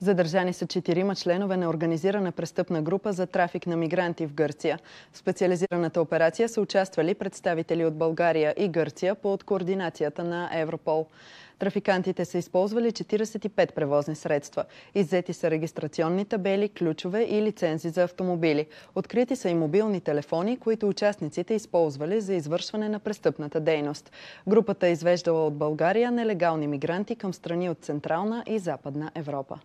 Задържани са четирима членове на организирана престъпна група за трафик на мигранти в Гърция. В специализираната операция са участвали представители от България и Гърция под координацията на Европол. Трафикантите са използвали 45 превозни средства. Иззети са регистрационни табели, ключове и лицензи за автомобили. Открити са и мобилни телефони, които участниците използвали за извършване на престъпната дейност. Групата е извеждала от България нелегални мигранти към страни от Централна и Западна Европа.